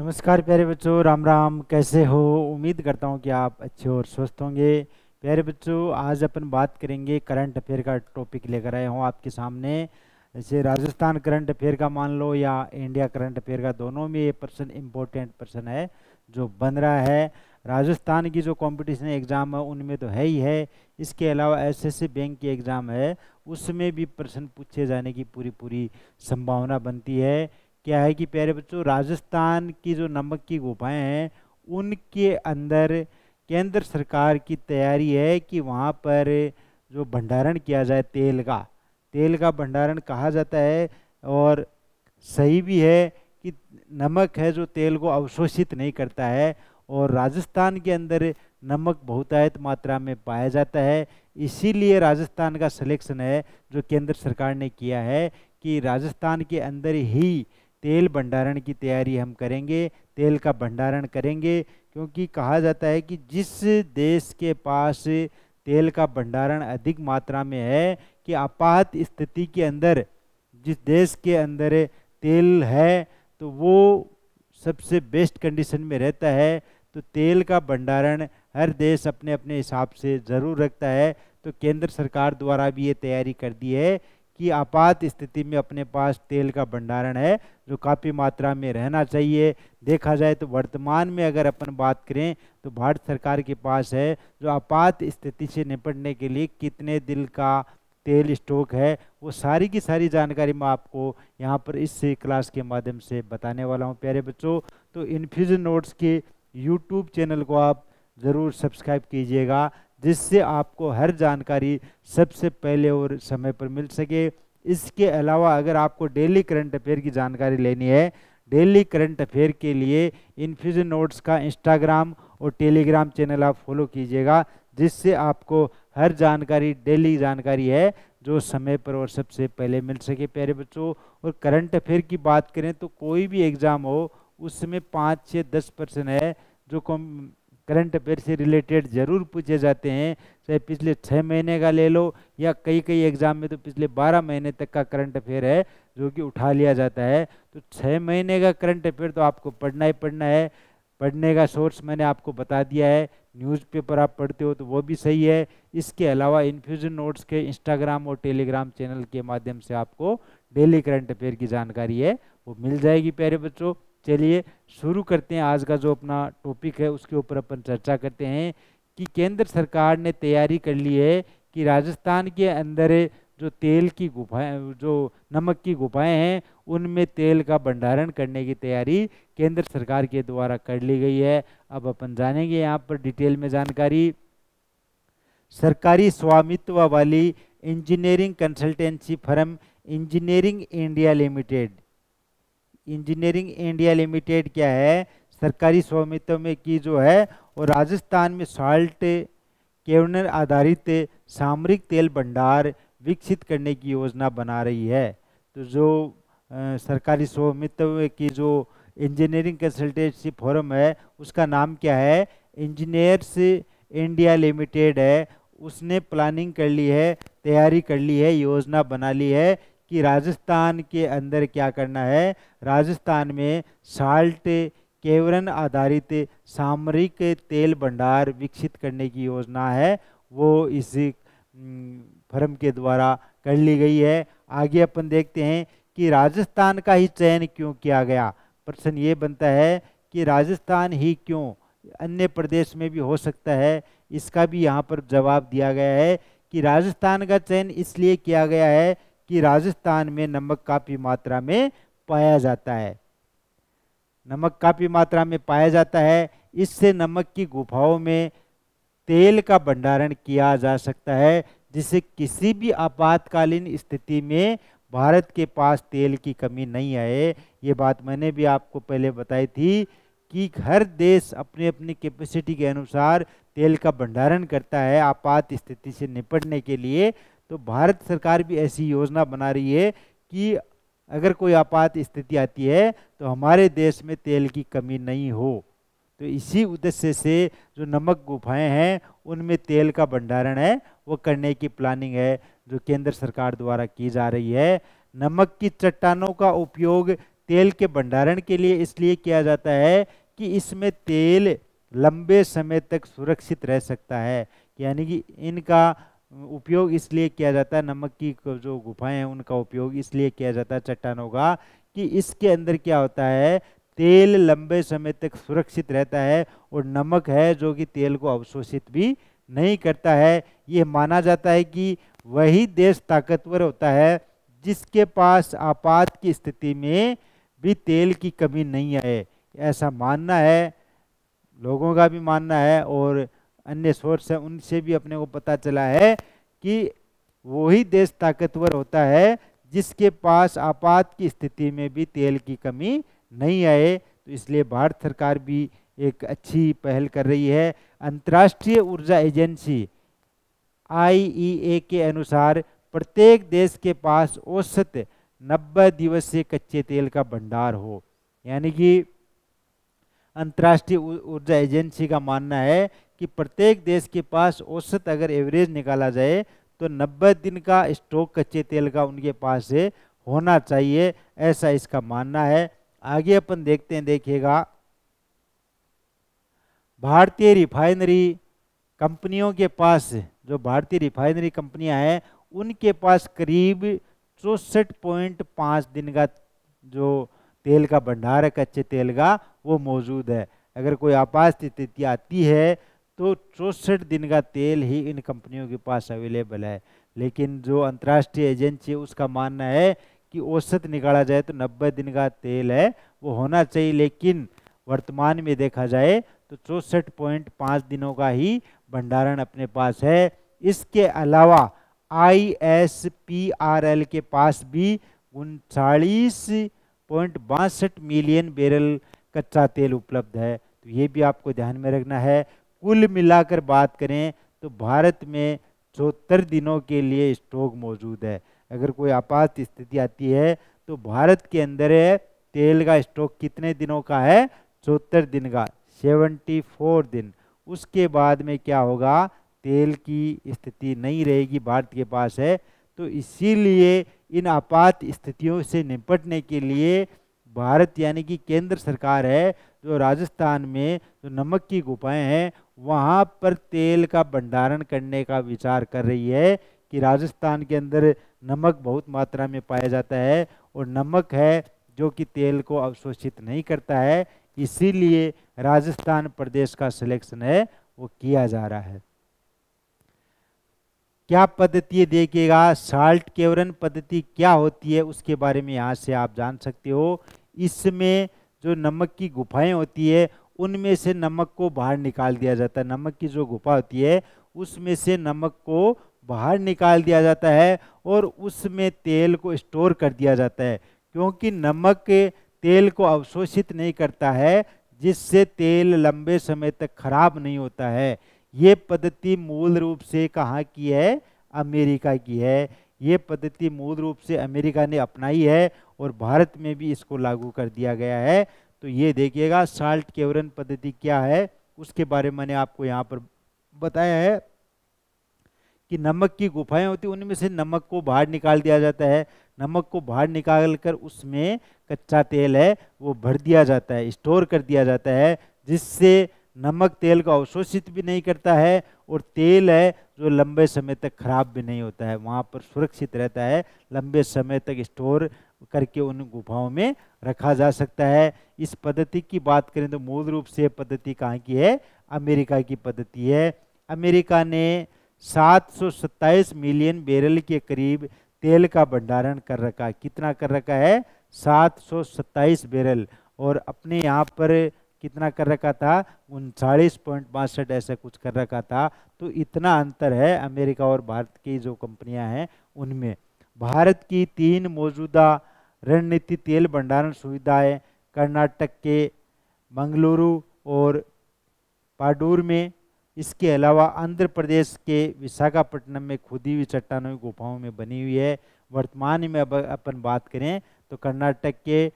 नमस्कार प्यारे बच्चों राम राम कैसे हो उम्मीद करता हूँ कि आप अच्छे और स्वस्थ होंगे प्यारे बच्चों आज अपन बात करेंगे करंट अफेयर का टॉपिक लेकर आए हूँ आपके सामने जैसे राजस्थान करंट अफेयर का मान लो या इंडिया करंट अफेयर का दोनों में ये पर्सन इम्पोर्टेंट पर्सन है जो बन रहा है राजस्थान की जो कॉम्पिटिशन एग्ज़ाम है उनमें तो है ही है इसके अलावा एस बैंक की एग्ज़ाम है उसमें भी प्रश्न पूछे जाने की पूरी पूरी संभावना बनती है क्या है कि प्यारे बच्चों राजस्थान की जो नमक की गुफाएं हैं उनके अंदर केंद्र सरकार की तैयारी है कि वहाँ पर जो भंडारण किया जाए तेल का तेल का भंडारण कहा जाता है और सही भी है कि नमक है जो तेल को अवशोषित नहीं करता है और राजस्थान के अंदर नमक बहुतायत मात्रा में पाया जाता है इसीलिए राजस्थान का सिलेक्शन है जो केंद्र सरकार ने किया है कि राजस्थान के अंदर ही तेल भंडारण की तैयारी हम करेंगे तेल का भंडारण करेंगे क्योंकि कहा जाता है कि जिस देश के पास तेल का भंडारण अधिक मात्रा में है कि आपात स्थिति के अंदर जिस देश के अंदर तेल है तो वो सबसे बेस्ट कंडीशन में रहता है तो तेल का भंडारण हर देश अपने अपने हिसाब से ज़रूर रखता है तो केंद्र सरकार द्वारा भी ये तैयारी कर दी है कि आपात स्थिति में अपने पास तेल का भंडारण है जो काफ़ी मात्रा में रहना चाहिए देखा जाए तो वर्तमान में अगर अपन बात करें तो भारत सरकार के पास है जो आपात स्थिति से निपटने के लिए कितने दिल का तेल स्टॉक है वो सारी की सारी जानकारी मैं आपको यहाँ पर इस क्लास के माध्यम से बताने वाला हूँ प्यारे बच्चों तो इन्फ्यूजन नोट्स के यूट्यूब चैनल को आप ज़रूर सब्सक्राइब कीजिएगा जिससे आपको हर जानकारी सबसे पहले और समय पर मिल सके इसके अलावा अगर आपको डेली करंट अफेयर की जानकारी लेनी है डेली करंट अफेयर के लिए इन्फ्यूजन नोट्स का इंस्टाग्राम और टेलीग्राम चैनल आप फॉलो कीजिएगा जिससे आपको हर जानकारी डेली जानकारी है जो समय पर और सबसे पहले मिल सके प्यारे बच्चों और करंट अफेयर की बात करें तो कोई भी एग्ज़ाम हो उसमें पाँच से दस परसेंट है जो कम करंट अफेयर से रिलेटेड ज़रूर पूछे जाते हैं चाहे पिछले छः महीने का ले लो या कई कई एग्ज़ाम में तो पिछले बारह महीने तक का करंट अफेयर है जो कि उठा लिया जाता है तो छः महीने का करंट अफेयर तो आपको पढ़ना ही पढ़ना है पढ़ने का सोर्स मैंने आपको बता दिया है न्यूज़पेपर आप पढ़ते हो तो वो भी सही है इसके अलावा इन्फ्यूजन नोट्स के इंस्टाग्राम और टेलीग्राम चैनल के माध्यम से आपको डेली करंट अफेयर की जानकारी है वो मिल जाएगी प्यारे बच्चों चलिए शुरू करते हैं आज का जो अपना टॉपिक है उसके ऊपर अपन चर्चा करते हैं कि केंद्र सरकार ने तैयारी कर ली है कि राजस्थान के अंदर जो तेल की गुफाएं जो नमक की गुफाएं हैं उनमें तेल का भंडारण करने की तैयारी केंद्र सरकार के द्वारा कर ली गई है अब अपन जानेंगे यहाँ पर डिटेल में जानकारी सरकारी स्वामित्व वाली engineering consultancy firm Engineering India Limited Engineering India Limited क्या है सरकारी स्वामित्व में की जो है और राजस्थान में साल्ट केवनर आधारित सामरिक तेल भंडार विकसित करने की योजना बना रही है तो जो आ, सरकारी स्वामित्व की जो इंजीनियरिंग कंसल्टेंसी फोरम है उसका नाम क्या है इंजीनियर्स इंडिया लिमिटेड है उसने प्लानिंग कर ली है तैयारी कर ली है योजना बना ली है कि राजस्थान के अंदर क्या करना है राजस्थान में साल्ट केवरन आधारित सामरिक तेल भंडार विकसित करने की योजना है वो इस फर्म के द्वारा कर ली गई है आगे अपन देखते हैं कि राजस्थान का ही चयन क्यों किया गया प्रश्न ये बनता है कि राजस्थान ही क्यों अन्य प्रदेश में भी हो सकता है इसका भी यहाँ पर जवाब दिया गया है कि राजस्थान का चयन इसलिए किया गया है कि राजस्थान में नमक काफ़ी मात्रा में पाया जाता है नमक काफ़ी मात्रा में पाया जाता है इससे नमक की गुफाओं में तेल का भंडारण किया जा सकता है जिससे किसी भी आपातकालीन स्थिति में भारत के पास तेल की कमी नहीं आए ये बात मैंने भी आपको पहले बताई थी कि हर देश अपने अपने कैपेसिटी के अनुसार तेल का भंडारण करता है आपात स्थिति से निपटने के लिए तो भारत सरकार भी ऐसी योजना बना रही है कि अगर कोई आपात स्थिति आती है तो हमारे देश में तेल की कमी नहीं हो तो इसी उद्देश्य से जो नमक गुफाएं हैं उनमें तेल का भंडारण है वो करने की प्लानिंग है जो केंद्र सरकार द्वारा की जा रही है नमक की चट्टानों का उपयोग तेल के भंडारण के लिए इसलिए किया जाता है कि इसमें तेल लंबे समय तक सुरक्षित रह सकता है यानी कि इनका उपयोग इसलिए किया जाता है नमक की जो गुफाएं हैं उनका उपयोग इसलिए किया जाता है चट्टानों का कि इसके अंदर क्या होता है तेल लंबे समय तक सुरक्षित रहता है और नमक है जो कि तेल को अवशोषित भी नहीं करता है ये माना जाता है कि वही देश ताकतवर होता है जिसके पास आपात की स्थिति में भी तेल की कमी नहीं आए ऐसा मानना है लोगों का भी मानना है और अन्य सोर्स है उनसे भी अपने को पता चला है कि वही देश ताकतवर होता है जिसके पास आपात की स्थिति में भी तेल की कमी नहीं आए तो इसलिए भारत सरकार भी एक अच्छी पहल कर रही है अंतर्राष्ट्रीय ऊर्जा एजेंसी आई के अनुसार प्रत्येक देश के पास औसत 90 दिवसीय कच्चे तेल का भंडार हो यानी कि अंतर्राष्ट्रीय ऊर्जा एजेंसी का मानना है कि प्रत्येक देश के पास औसत अगर एवरेज निकाला जाए तो 90 दिन का स्टॉक कच्चे तेल का उनके पास से होना चाहिए ऐसा इसका मानना है आगे अपन देखते हैं देखिएगा भारतीय रिफाइनरी कंपनियों के पास जो भारतीय रिफाइनरी कंपनियां हैं उनके पास करीब चौसठ पॉइंट पाँच दिन का जो तेल का भंडार है कच्चे तेल का वो मौजूद है अगर कोई आपात स्थिति आती है तो चौंसठ दिन का तेल ही इन कंपनियों के पास अवेलेबल है लेकिन जो अंतर्राष्ट्रीय एजेंसी है उसका मानना है कि औसत निकाला जाए तो 90 दिन का तेल है वो होना चाहिए लेकिन वर्तमान में देखा जाए तो चौंसठ पॉइंट पाँच दिनों का ही भंडारण अपने पास है इसके अलावा I S P R L के पास भी उनचालीस पॉइंट बासठ मिलियन बैरल कच्चा तेल उपलब्ध है तो ये भी आपको ध्यान में रखना है कुल मिलाकर बात करें तो भारत में चौहत्तर दिनों के लिए स्टॉक मौजूद है अगर कोई आपात स्थिति आती है तो भारत के अंदर तेल का स्टॉक कितने दिनों का है चौहत्तर दिन का सेवेंटी फोर दिन उसके बाद में क्या होगा तेल की स्थिति नहीं रहेगी भारत के पास है तो इसीलिए इन आपात स्थितियों से निपटने के लिए भारत यानी कि केंद्र सरकार है जो राजस्थान में जो नमक की गुफाएं हैं वहाँ पर तेल का भंडारण करने का विचार कर रही है कि राजस्थान के अंदर नमक बहुत मात्रा में पाया जाता है और नमक है जो कि तेल को अवशोषित नहीं करता है इसीलिए राजस्थान प्रदेश का सिलेक्शन है वो किया जा रहा है क्या पद्धति देखिएगा साल्ट केवरन पद्धति क्या होती है उसके बारे में यहाँ से आप जान सकते हो इसमें जो नमक की गुफाएं होती है उनमें से नमक को बाहर निकाल दिया जाता है नमक की जो गुफा होती है उसमें से नमक को बाहर निकाल दिया जाता है और उसमें तेल को स्टोर कर दिया जाता है क्योंकि नमक तेल को अवशोषित नहीं करता है जिससे तेल लंबे समय तक खराब नहीं होता है ये पद्धति मूल रूप से कहाँ की है अमेरिका की है ये पद्धति मूल रूप से अमेरिका ने अपनाई है और भारत में भी इसको लागू कर दिया गया है तो ये देखिएगा साल्ट केवरन पद्धति क्या है उसके बारे में मैंने आपको यहाँ पर बताया है कि नमक की गुफाएं होती उनमें से नमक को बाहर निकाल दिया जाता है नमक को बाहर निकाल कर उसमें कच्चा तेल है वो भर दिया जाता है स्टोर कर दिया जाता है जिससे नमक तेल को अवशोषित भी नहीं करता है और तेल है जो लंबे समय तक खराब भी नहीं होता है वहाँ पर सुरक्षित रहता है लंबे समय तक स्टोर करके उन गुफाओं में रखा जा सकता है इस पद्धति की बात करें तो मूल रूप से पद्धति कहाँ की है अमेरिका की पद्धति है अमेरिका ने सात मिलियन बैरल के करीब तेल का भंडारण कर रखा है कितना कर रखा है सात बैरल और अपने यहाँ पर कितना कर रखा था उनचालीस पॉइंट बासठ ऐसा कुछ कर रखा था तो इतना अंतर है अमेरिका और भारत की जो कंपनियाँ हैं उनमें भारत की तीन मौजूदा रणनीति तेल भंडारण सुविधाएं कर्नाटक के मंगलुरु और पाडूर में इसके अलावा आंध्र प्रदेश के विशाखापट्टनम में खुदी हुई चट्टानों की गुफाओं में बनी हुई है वर्तमान में अब अपन बात करें तो कर्नाटक के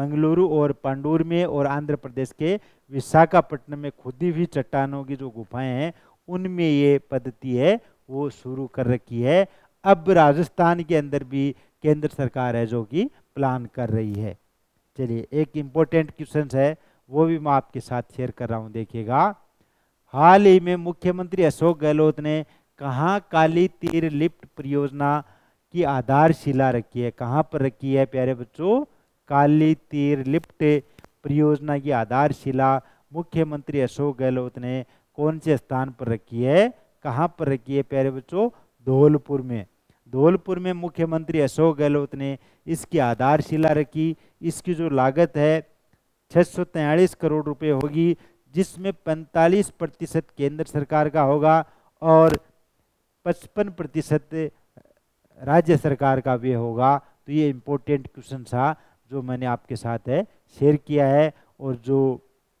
मंगलुरु और पांडूर में और आंध्र प्रदेश के विशाखापट्टनम में खुदी हुई चट्टानों की जो गुफाएं हैं उनमें ये पद्धति है वो शुरू कर रखी है अब राजस्थान के अंदर भी केंद्र सरकार है जो कि प्लान कर रही है चलिए एक इम्पोर्टेंट क्वेश्चन है वो भी मैं आपके साथ शेयर कर रहा हूँ देखिएगा हाल ही में मुख्यमंत्री अशोक गहलोत ने कहाँ काली तीर लिफ्ट परियोजना की आधारशिला रखी है कहाँ पर रखी है प्यारे बच्चों काली तीर लिफ्ट परियोजना की आधारशिला मुख्यमंत्री अशोक गहलोत ने कौन से स्थान पर रखी है कहाँ पर रखी है प्यारे बच्चों धौलपुर में धौलपुर में मुख्यमंत्री अशोक गहलोत ने इसकी आधारशिला रखी इसकी जो लागत है छः करोड़ रुपए होगी जिसमें 45 प्रतिशत केंद्र सरकार का होगा और 55 प्रतिशत राज्य सरकार का भी होगा तो ये इम्पोर्टेंट क्वेश्चन था जो मैंने आपके साथ है शेयर किया है और जो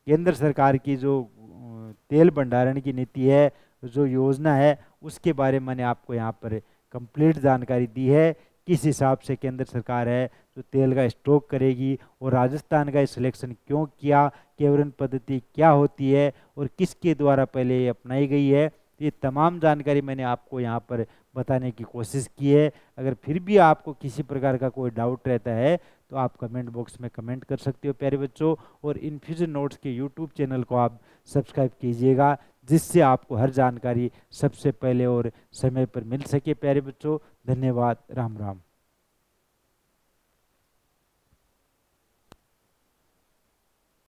केंद्र सरकार की जो तेल भंडारण की नीति है जो योजना है उसके बारे में मैंने आपको यहाँ पर कंप्लीट जानकारी दी है किस हिसाब से केंद्र सरकार है जो तो तेल का स्टॉक करेगी और राजस्थान का सिलेक्शन क्यों किया केवरन पद्धति क्या होती है और किसके द्वारा पहले ये अपनाई गई है तो ये तमाम जानकारी मैंने आपको यहाँ पर बताने की कोशिश की है अगर फिर भी आपको किसी प्रकार का कोई डाउट रहता है तो आप कमेंट बॉक्स में कमेंट कर सकते हो प्यारे बच्चों और इन्फ्यूजन नोट्स के यूट्यूब चैनल को आप सब्सक्राइब कीजिएगा जिससे आपको हर जानकारी सबसे पहले और समय पर मिल सके प्यारे बच्चों धन्यवाद राम राम